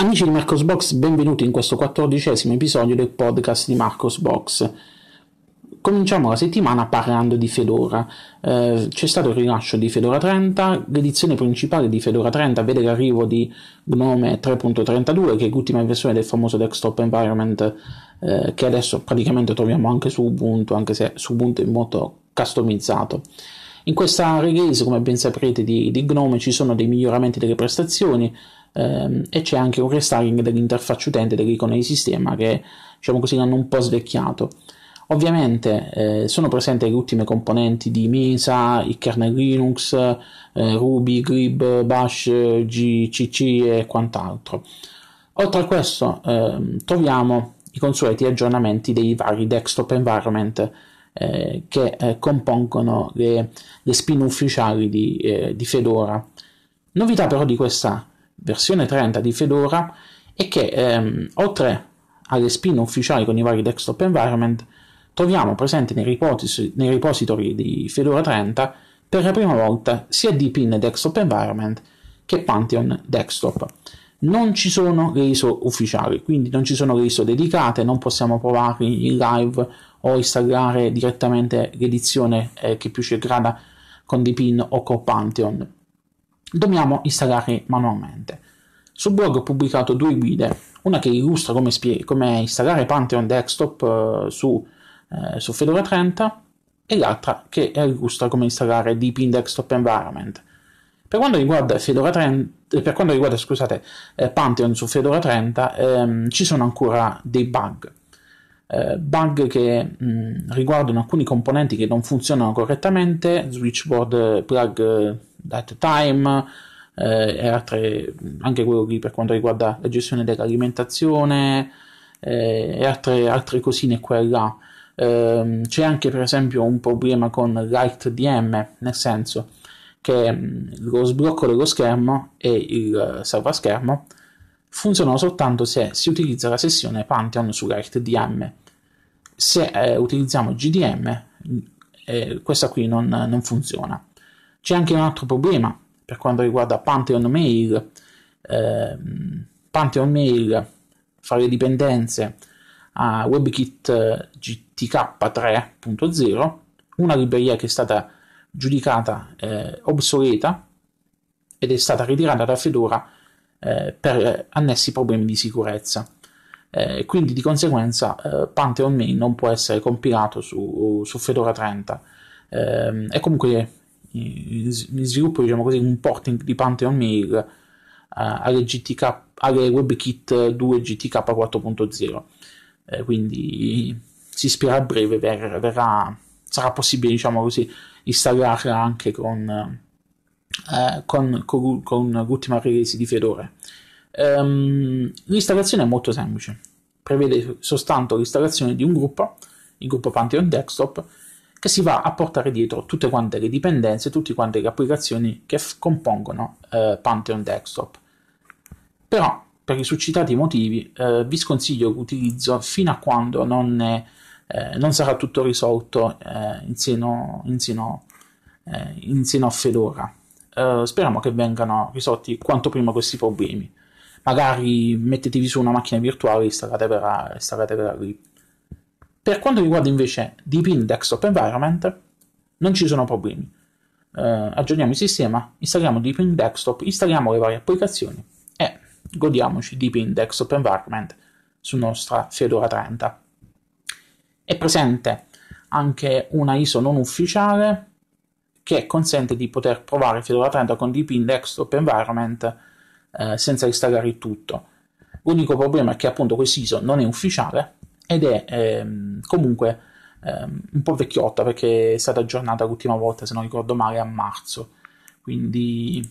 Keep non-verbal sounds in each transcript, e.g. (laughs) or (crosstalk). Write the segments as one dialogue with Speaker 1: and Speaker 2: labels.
Speaker 1: Amici di Marcosbox, benvenuti in questo quattordicesimo episodio del podcast di Marcosbox. Cominciamo la settimana parlando di Fedora. Eh, c'è stato il rilascio di Fedora 30, l'edizione principale di Fedora 30 vede l'arrivo di Gnome 3.32, che è l'ultima versione del famoso desktop environment eh, che adesso praticamente troviamo anche su Ubuntu, anche se su Ubuntu è molto customizzato. In questa release, come ben saprete, di, di Gnome ci sono dei miglioramenti delle prestazioni, ehm, e c'è anche un restyling dell'interfaccia utente dell'icona di sistema che diciamo così l'hanno un po' svecchiato. Ovviamente eh, sono presenti le ultime componenti di MISA il kernel Linux, eh, Ruby, Grib, Bash, GCC e quant'altro. Oltre a questo eh, troviamo i consueti aggiornamenti dei vari desktop environment eh, che eh, compongono le, le, spin ufficiali di, eh, di Fedora. Novità però di questa versione 30 di Fedora è che ehm, oltre alle spin ufficiali con i vari desktop environment, troviamo presente nei, ripos- nei repository di Fedora 30 per la prima volta sia Dpin Desktop Environment che Pantheon Desktop. Non ci sono le ISO ufficiali, quindi non ci sono le ISO dedicate, non possiamo provarli in live o installare direttamente l'edizione eh, che più ci aggrada con Dpin o con Pantheon dobbiamo installarli manualmente. Sul blog ho pubblicato due guide, una che illustra come, spie- come installare Pantheon Desktop eh, su, eh, su, Fedora 30 e l'altra che illustra come installare Deepin Desktop Environment. Per quanto riguarda, Fedora 30, eh, per quanto riguarda scusate, eh, Pantheon su Fedora 30 ehm, ci sono ancora dei bug. Eh, bug che mh, mm, riguardano alcuni componenti che non funzionano correttamente, switchboard, plug at time, eh, e altre, anche quello lì per quanto riguarda la gestione dell'alimentazione eh, e altre, altre, cosine qua e là. Eh, c'è anche per esempio un problema con LightDM, nel senso che mm, lo sblocco dello schermo e il salvaschermo funzionano soltanto se si utilizza la sessione Pantheon su LightDM. Se eh, utilizziamo GDM, eh, questa qui non, non funziona c'è anche un altro problema per quanto riguarda Pantheon Mail. Eh, Pantheon Mail fa le dipendenze a WebKit eh, GTK3.0, una libreria che è stata giudicata eh, obsoleta ed è stata ritirata da Fedora eh, per annessi problemi di sicurezza. Eh, quindi di conseguenza eh, Pantheon Mail non può essere compilato su, su Fedora 30. è ehm, comunque in sviluppo diciamo così, un porting di Pantheon Mail uh, eh, alle, GTK, alle WebKit 2 GTK 4.0 eh, quindi si spera a breve ver, verrà, sarà possibile diciamo così, installarla anche con, eh, con, con, con, l'ultima release di Fedora um, l'installazione è molto semplice prevede soltanto l'installazione di un gruppo il gruppo Pantheon Desktop che si va a portare dietro tutte quante le dipendenze, tutte quante le applicazioni che f- compongono eh, Pantheon Desktop. Però, per i suscitati motivi, eh, vi sconsiglio l'utilizzo fino a quando non, è, eh, non sarà tutto risolto eh, in seno, in, seno, eh, in seno, a Fedora. Eh, speriamo che vengano risolti quanto prima questi problemi. Magari mettetevi su una macchina virtuale e installatevi installate lì. Per quanto riguarda invece Deepin Desktop Environment, non ci sono problemi. Eh, aggiorniamo il sistema, installiamo Deepin Desktop, installiamo le varie applicazioni e godiamoci Deepin Desktop Environment su nostra Fedora 30. È presente anche una ISO non ufficiale che consente di poter provare Fedora 30 con Deepin Desktop Environment eh, senza installare tutto. L'unico problema è che appunto ISO non è ufficiale ed è ehm, comunque ehm, un po' vecchiotta perché è stata aggiornata l'ultima volta, se non ricordo male, a marzo, quindi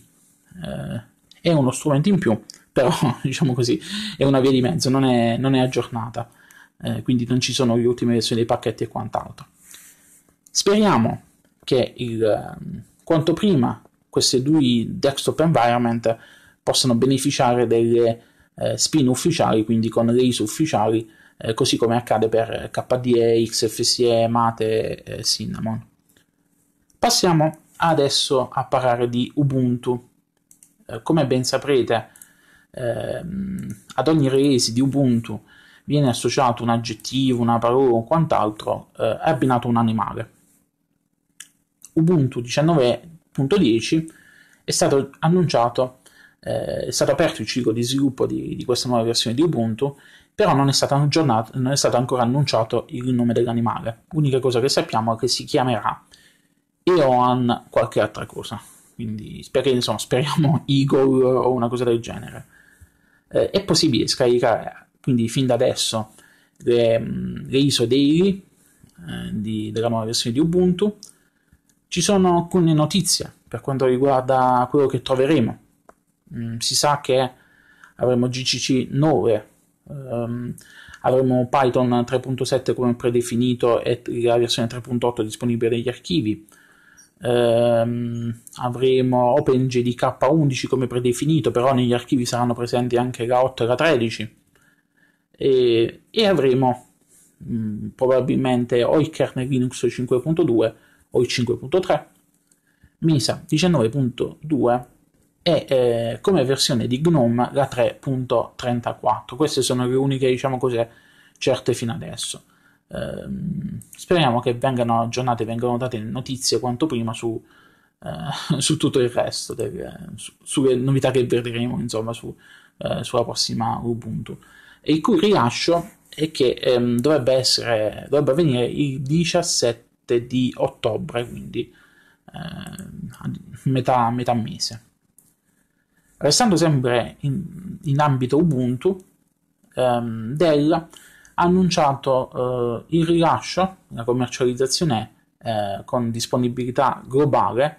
Speaker 1: eh, è uno strumento in più, (laughs) però diciamo così, è una via di mezzo, non è, non è aggiornata, eh, quindi non ci sono le ultime versioni dei pacchetti e quant'altro. Speriamo che il, ehm, quanto prima questi due desktop environment possano beneficiare delle eh, spin ufficiali, quindi con le ISO ufficiali eh, così come accade per KDE, XFCE, Mate e Cinnamon. Passiamo adesso a parlare di Ubuntu. Eh, come ben saprete, ehm, ad ogni release di Ubuntu viene associato un aggettivo, una parola o quant'altro, eh, è abbinato un animale. Ubuntu 19.10 è stato annunciato, è stato aperto il ciclo di sviluppo di, di, questa nuova versione di Ubuntu però non è, aggiornato, non è stato ancora annunciato il nome dell'animale. L'unica cosa che sappiamo è che si chiamerà Eoan qualche altra cosa, quindi speriamo, insomma, (laughs) speriamo Eagle o una cosa del genere. Eh, è possibile scaricare quindi fin da adesso le, mm, le ISO daily eh, di, della nuova versione di Ubuntu. Ci sono alcune notizie per quanto riguarda quello che troveremo. Mm, si sa che avremo GCC 9 Um, avremo Python 3.7 come predefinito e la versione 3.8 disponibile negli archivi. Um, avremo OpenJDK 11 come predefinito, però negli archivi saranno presenti anche la 8 e la 13. E, e avremo mh, mm, probabilmente o il kernel Linux 5.2 o il 5.3. MISA 19.2 e eh, come versione di GNOME la 3.34. Queste sono le uniche, diciamo così, certe fino adesso. Eh, speriamo che vengano aggiornate, vengano date notizie quanto prima su, eh, (laughs) su tutto il resto, del, su, sulle novità che vedremo, insomma, su, eh, sulla prossima Ubuntu. E il cui rilascio è che ehm, dovrebbe, essere, dovrebbe avvenire il 17 di ottobre, quindi ehm, metà, metà mese restando sempre in, in ambito Ubuntu, ehm, Dell ha annunciato eh, il rilascio, la commercializzazione eh, con disponibilità globale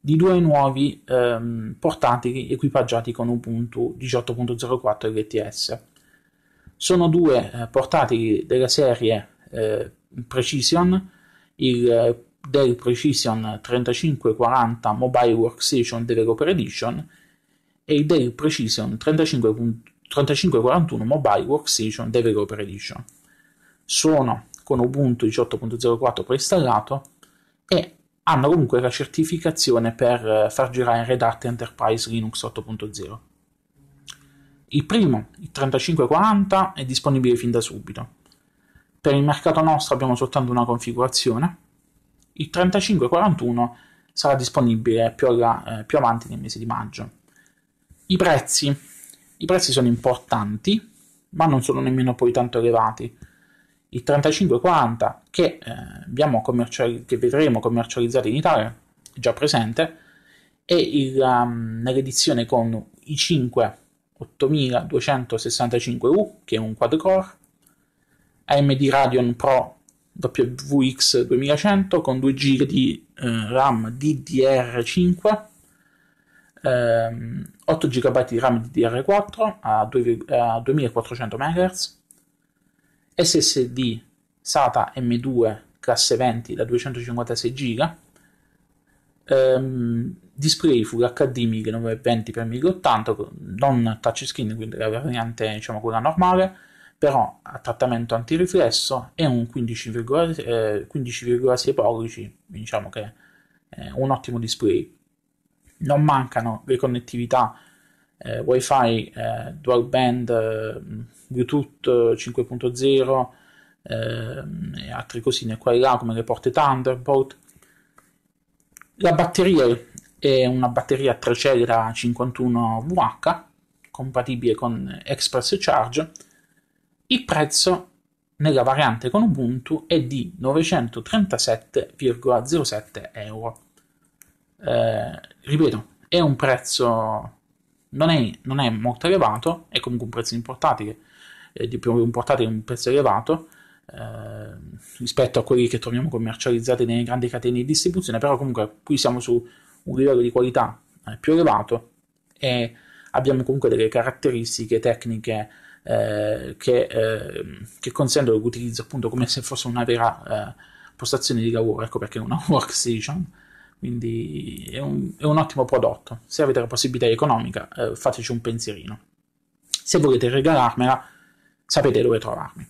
Speaker 1: di due nuovi ehm, portatili equipaggiati con Ubuntu 18.04 LTS. Sono due eh, portatili della serie eh, Precision, il eh, Dell Precision 3540 Mobile Workstation Developer Edition e il Heyday Precision 3541 Mobile Workstation Developer Edition. Sono con Ubuntu 18.04 preinstallato e hanno comunque la certificazione per eh, far girare Red Hat Enterprise Linux 8.0. Il primo, il 3540, è disponibile fin da subito. Per il mercato nostro abbiamo soltanto una configurazione. Il 3541 sarà disponibile più, alla, eh, più avanti nel mese di maggio. I prezzi. I prezzi sono importanti, ma non sono nemmeno poi tanto elevati. Il 3540 che, eh, commerciali- che vedremo commercializzato in Italia, è già presente, e il, um, nell'edizione con i 5 8265U, che è un quad-core, AMD Radeon Pro WX2100 con 2 GB di eh, RAM DDR5, ehm, 8 GB di RAM di DR4 a, 2, a 2400 MHz, SSD SATA M2 classe 20 da 256 GB, ehm, display Full HD 1920x1080, non touchscreen, quindi la variante diciamo quella normale, però a trattamento antiriflesso e un 15,6 eh, 15, pollici, diciamo che è un ottimo display non mancano le connettività eh, wifi, eh, dual band, eh, bluetooth 5.0 eh, eh, e altre cosine qua e là come le porte Thunderbolt. La batteria è una batteria 3 da 51VH compatibile con Express Charge. Il prezzo nella variante con Ubuntu è di 937,07 euro. Eh, ripeto, è un prezzo non è, non è, molto elevato, è comunque un prezzo eh, di un un portatile un prezzo elevato eh, rispetto a quelli che troviamo commercializzati nelle grandi catene di distribuzione, però comunque qui siamo su un livello di qualità eh, più elevato e abbiamo comunque delle caratteristiche tecniche eh, che, che, consentono l'utilizzo appunto come se fosse una vera postazione di lavoro, ecco perché è una (laughs) workstation quindi è un, è un ottimo prodotto. Se avete la possibilità economica, eh, fateci un pensierino. Se volete regalarmela, sapete dove trovarmi.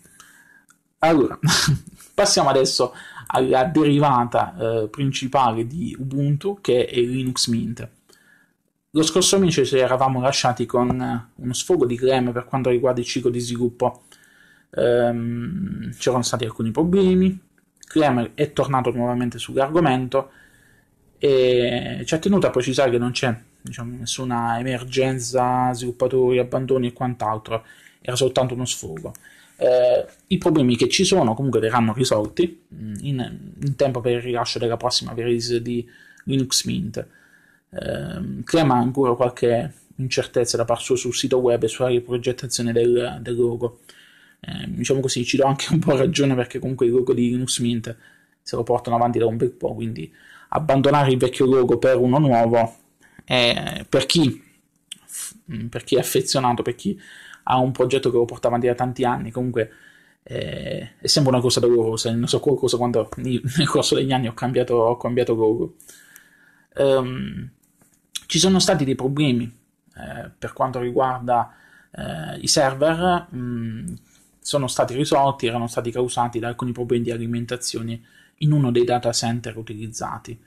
Speaker 1: Allora, (laughs) passiamo adesso alla derivata eh, principale di Ubuntu che è Linux Mint. Lo scorso mese ci eravamo lasciati con eh, uno sfogo di creme per quanto riguarda il ciclo di sviluppo. Ehm, c'erano stati alcuni problemi, Kramer è tornato nuovamente sull'argomento e ci ha tenuto a precisare che non c'è diciamo, nessuna emergenza, sviluppatori, abbandoni e quant'altro, era soltanto uno sfogo. Eh, I problemi che ci sono comunque verranno risolti mm, in, in, tempo per il rilascio della prossima release di Linux Mint. Eh, Crema ha ancora qualche incertezza da parte sua sul sito web e sulla riprogettazione del, del logo. Eh, diciamo così, ci do anche un po' ragione perché comunque il logo di Linux Mint se lo portano avanti da un bel po', quindi abbandonare il vecchio logo per uno nuovo, eh, per, chi, per chi è affezionato, per chi ha un progetto che lo porta avanti da tanti anni, comunque eh, è sempre una cosa dolorosa, non so qualcosa quando nel corso degli anni ho cambiato, ho cambiato logo. Um, ci sono stati dei problemi eh, per quanto riguarda eh, i server, mh, mm, sono stati risolti, erano stati causati da alcuni problemi di alimentazione in uno dei data center utilizzati.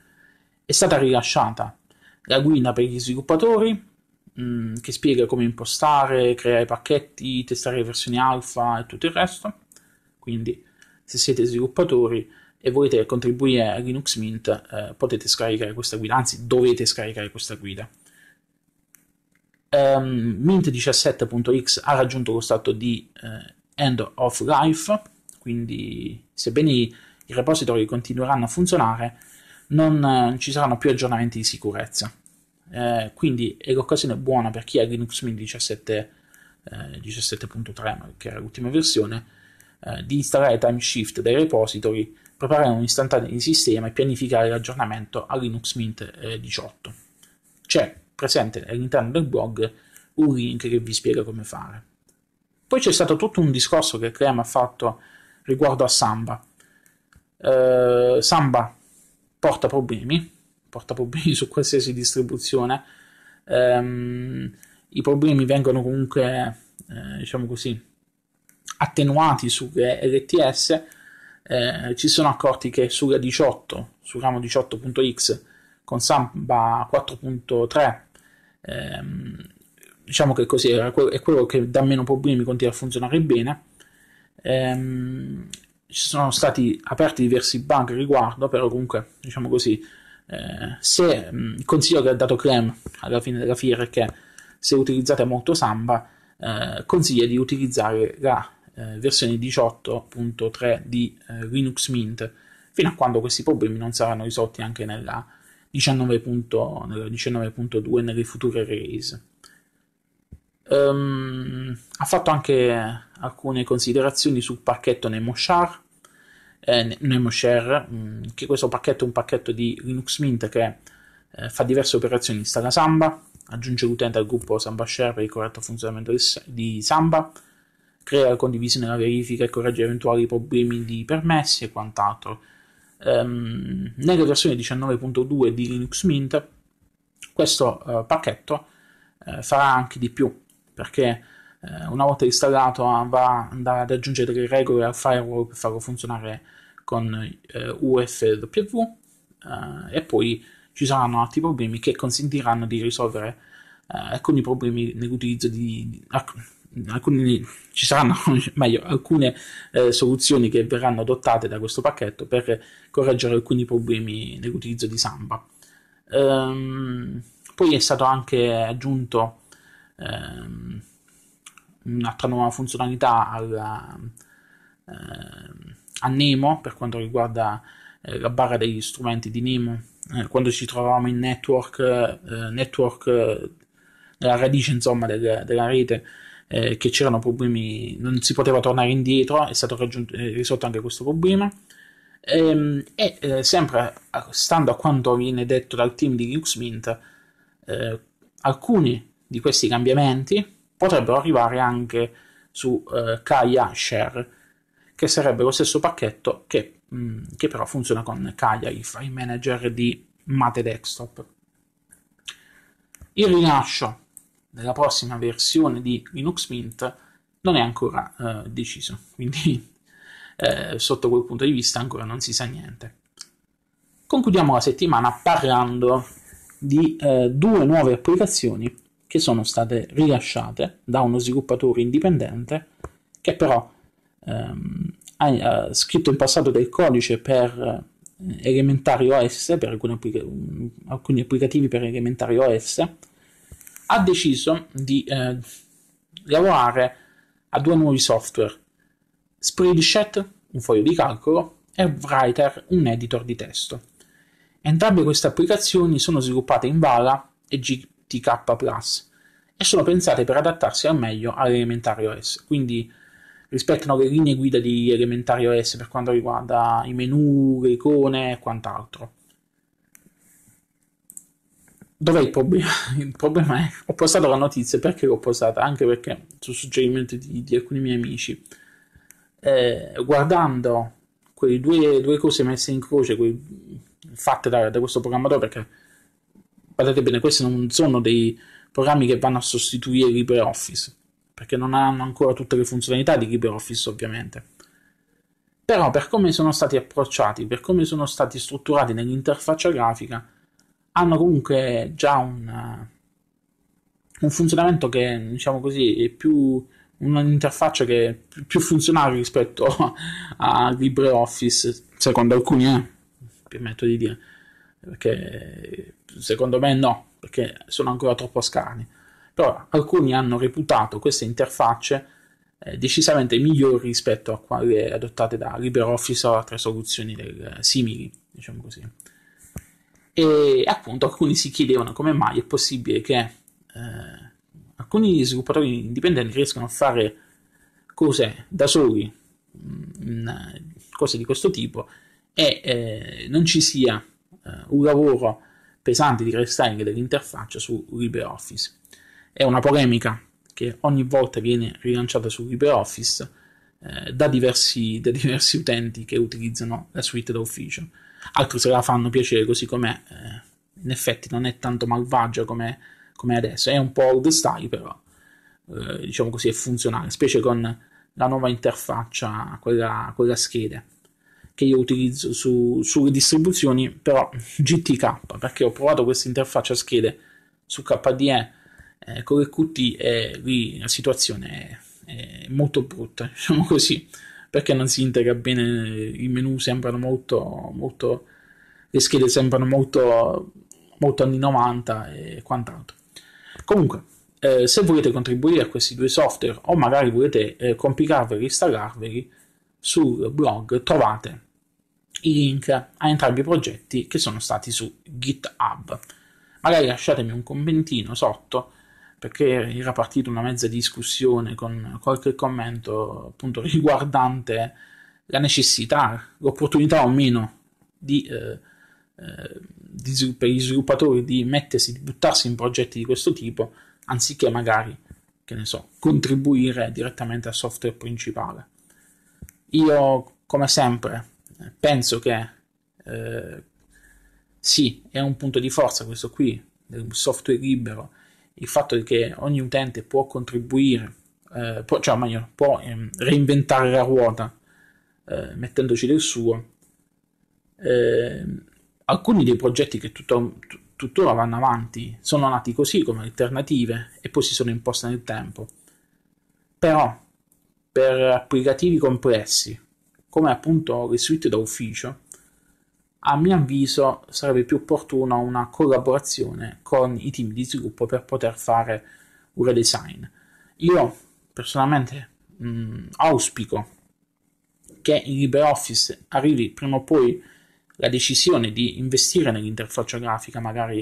Speaker 1: È stata rilasciata la guida per gli sviluppatori mh, mm, che spiega come impostare, creare pacchetti, testare versioni alfa e tutto il resto. Quindi se siete sviluppatori e volete contribuire a Linux Mint eh, potete scaricare questa guida, anzi dovete scaricare questa guida. Um, ehm, Mint17.x ha raggiunto lo stato di eh, end of life, quindi sebbene i repository continueranno a funzionare, non eh, ci saranno più aggiornamenti di sicurezza. Eh, quindi è l'occasione buona per chi ha Linux Mint 17.3, eh, 17 che era l'ultima versione, eh, di installare time shift dei repository, preparare un istantaneo di sistema e pianificare l'aggiornamento a Linux Mint 18. Eh, c'è presente all'interno del blog un link che vi spiega come fare. Poi c'è stato tutto un discorso che Clem ha fatto riguardo a Samba eh, Samba porta problemi, porta problemi (laughs) su qualsiasi distribuzione. Ehm, I problemi vengono comunque, eh, diciamo così, attenuati sulle LTS. Eh, ci sono accorti che sulla 18, sul ramo 18.x con Samba 4.3, ehm, diciamo che così è quello che dà meno problemi, continua a funzionare bene. Ehm, ci sono stati aperti diversi bug al riguardo, però comunque, diciamo così, eh, se, il consiglio che ha dato Clem alla fine della fiera è che se utilizzate molto Samba, eh, consiglia di utilizzare la eh, versione 18.3 di eh, Linux Mint, fino a quando questi problemi non saranno risolti anche nella 19.2 nella nelle future release. Um, ha fatto anche alcune considerazioni sul pacchetto Nemoshare, eh, Nemoshare mm, che questo pacchetto è un pacchetto di Linux Mint che eh, fa diverse operazioni, installa Samba, aggiunge l'utente al gruppo Samba Share per il corretto funzionamento di Samba, crea la condivisione, la verifica e corregge eventuali problemi di permessi e quant'altro. Um, nella versione 19.2 di Linux Mint questo uh, pacchetto uh, farà anche di più perché eh, una volta installato ah, va ad aggiungere le regole al firewall per farlo funzionare con eh, UFW eh, e poi ci saranno altri problemi che consentiranno di risolvere eh, alcuni problemi nell'utilizzo di alcuni, ci saranno (laughs) meglio, alcune eh, soluzioni che verranno adottate da questo pacchetto per correggere alcuni problemi nell'utilizzo di Samba. Ehm, poi è stato anche aggiunto ehm, un'altra nuova funzionalità alla, eh, a Nemo per quanto riguarda eh, la barra degli strumenti di Nemo. Eh, quando ci trovavamo in network, eh, network nella eh, radice insomma, del, della rete, eh, che c'erano problemi, non si poteva tornare indietro, è stato raggiunto, è risolto anche questo problema. Ehm, e, e sempre stando a quanto viene detto dal team di Linux Mint, alcuni di questi cambiamenti potrebbero arrivare anche su eh, Kaya Share, che sarebbe lo stesso pacchetto che, mh, mm, che però funziona con Kaya, il file manager di Mate Desktop. Il rilascio della prossima versione di Linux Mint non è ancora eh, deciso, quindi (laughs) eh, sotto quel punto di vista ancora non si sa niente. Concludiamo la settimana parlando di eh, due nuove applicazioni che sono state rilasciate da uno sviluppatore indipendente che però ehm, ha, ha, scritto in passato del codice per eh, elementari OS, per applica- alcuni applicativi per elementari OS, ha deciso di eh, lavorare a due nuovi software, Spreadsheet, un foglio di calcolo, e Writer, un editor di testo. Entrambe queste applicazioni sono sviluppate in Vala e G TK Plus e sono pensate per adattarsi al meglio all'elementare OS. Quindi rispettano le linee guida di elementare OS per quanto riguarda i menu, le icone e quant'altro. Dov'è il problema? (laughs) Il problema è ho postato la notizia perché l'ho postata, anche perché su suggerimento di, di alcuni miei amici, eh, guardando quelle due, due, cose messe in croce, quei, fatte da, da questo programmatore, perché guardate bene, questi non sono dei programmi che vanno a sostituire LibreOffice, perché non hanno ancora tutte le funzionalità di LibreOffice ovviamente. Però per come sono stati approcciati, per come sono stati strutturati nell'interfaccia grafica, hanno comunque già un, eh, un funzionamento che, diciamo così, è più un'interfaccia che è più funzionale rispetto (laughs) a LibreOffice, secondo alcuni, eh, permetto di dire, perché secondo me no, perché sono ancora troppo scarni. Però alcuni hanno reputato queste interfacce eh, decisamente migliori rispetto a quelle adottate da LibreOffice o altre soluzioni del, eh, simili, diciamo così. E appunto alcuni si chiedevano come mai è possibile che eh, alcuni sviluppatori indipendenti riescano a fare cose da soli, mh, mm, eh, cose di questo tipo, e eh, non ci sia eh, un lavoro pesanti di restyling dell'interfaccia su LibreOffice. È una polemica che ogni volta viene rilanciata su LibreOffice eh, da, diversi, (laughs) da, diversi, utenti che utilizzano la suite d'ufficio. Altro se la fanno piacere così com'è, eh, in effetti non è tanto malvagia come, come adesso, è un po' old style però, eh, diciamo così, è funzionale, specie con la nuova interfaccia, quella, quella scheda che io utilizzo su, su distribuzioni, però GTK, perché ho provato questa interfaccia a schede su KDE eh, con le Qt e lì la situazione è, è molto brutta, (laughs) diciamo così, perché non si integra bene, eh, i menu sembrano molto, molto le schede sembrano molto, molto anni 90 e quant'altro. Comunque, eh, se volete contribuire a questi due software o magari volete eh, compilarveli, installarveli, sul blog trovate i link a entrambi i progetti che sono stati su GitHub. Magari lasciatemi un commentino sotto perché era partita una mezza discussione con qualche commento appunto (laughs) riguardante la necessità, l'opportunità o meno di, eh, eh, di, per gli sviluppatori di mettersi, di buttarsi in progetti di questo tipo anziché magari, che ne so, contribuire direttamente al software principale. Io, come sempre, penso che eh, sì, è un punto di forza questo qui, del software libero, il fatto che ogni utente può contribuire, eh, può, cioè meglio, può eh, reinventare la ruota eh, mettendoci del suo. Ehm, alcuni dei progetti che tutto, tuttora vanno avanti sono nati così come alternative e poi si sono imposte nel tempo. Però per applicativi complessi, come appunto le suite d'ufficio, a mio avviso sarebbe più opportuna una collaborazione con i team di sviluppo per poter fare un redesign. Io personalmente mh, mm, auspico che in LibreOffice arrivi prima o poi la decisione di investire nell'interfaccia grafica, magari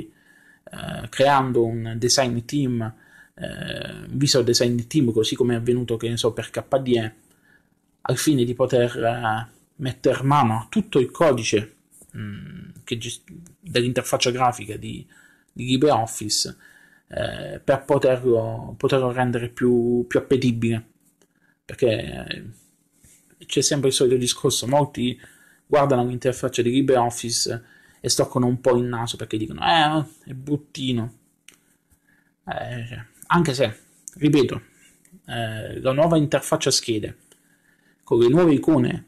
Speaker 1: eh, creando un design team eh, visual design team, così come è avvenuto che ne so, per KDE, al fine di poter eh, mettere mano a tutto il codice mh, mm, gest- dell'interfaccia grafica di, di LibreOffice eh, per poterlo, poterlo rendere più, più, appetibile. Perché eh, c'è sempre il solito discorso, molti guardano l'interfaccia di LibreOffice e stoccano un po' il naso perché dicono eh, è bruttino. Eh, anche se, ripeto, eh, la nuova interfaccia schede con le nuove icone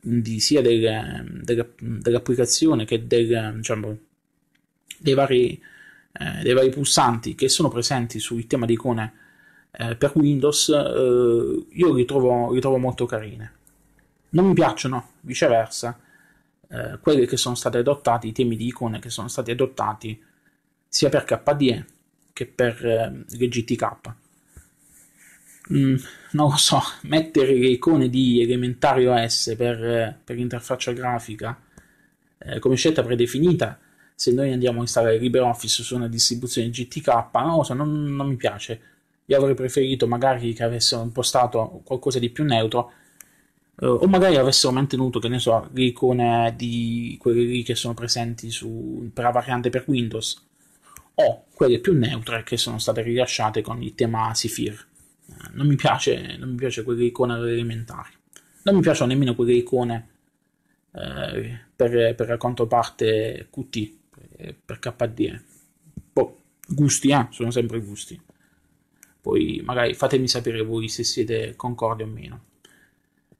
Speaker 1: di, sia del, del, dell'applicazione che del, diciamo, dei, vari, eh, dei, vari, pulsanti che sono presenti sul tema di icone eh, per Windows, eh, io li trovo, li trovo, molto carine. Non mi piacciono, viceversa, eh, quelli che sono stati adottati, i temi di icone che sono stati adottati sia per KDE che per eh, le GTK. Mm, non lo so, mettere le icone di elementari OS per, eh, per l'interfaccia grafica eh, come scelta predefinita, se noi andiamo a installare LibreOffice su una distribuzione GTK, non lo so, non, non mi piace. Io avrei preferito magari che avessero impostato qualcosa di più neutro, Uh, o magari avessero mantenuto, che ne so, le icone di quelle lì che sono presenti su, per la variante per Windows, o quelle più neutre che sono state rilasciate con il tema Sifir. Eh, non mi piace, non mi piace quelle icone elementari. Non mi piacciono nemmeno quelle icone eh, per, per, la controparte QT, eh, per, per KDE. Poi, boh, gusti, eh, sono sempre gusti. Poi magari fatemi sapere voi se siete concordi o meno.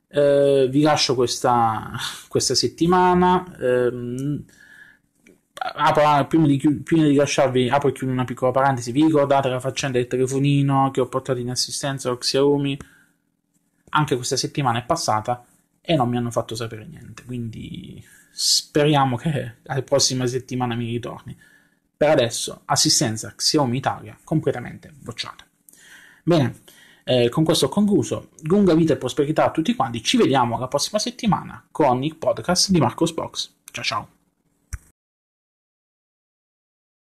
Speaker 1: Eh, vi lascio questa, (laughs) questa settimana. Ehm, apro, ah, prima, di chiud- prima di lasciarvi, apro e chiudo una piccola parentesi. Vi ricordate la faccenda del telefonino che ho portato in assistenza o Xiaomi? Anche questa settimana è passata e non mi hanno fatto sapere niente. Quindi speriamo che la prossima settimana mi ritorni. Per adesso, assistenza Xiaomi Italia completamente bocciata. Bene, eh, con questo ho concluso. Lunga vita e prosperità a tutti quanti. Ci vediamo la prossima settimana con il podcast di Marcos Box. Ciao ciao.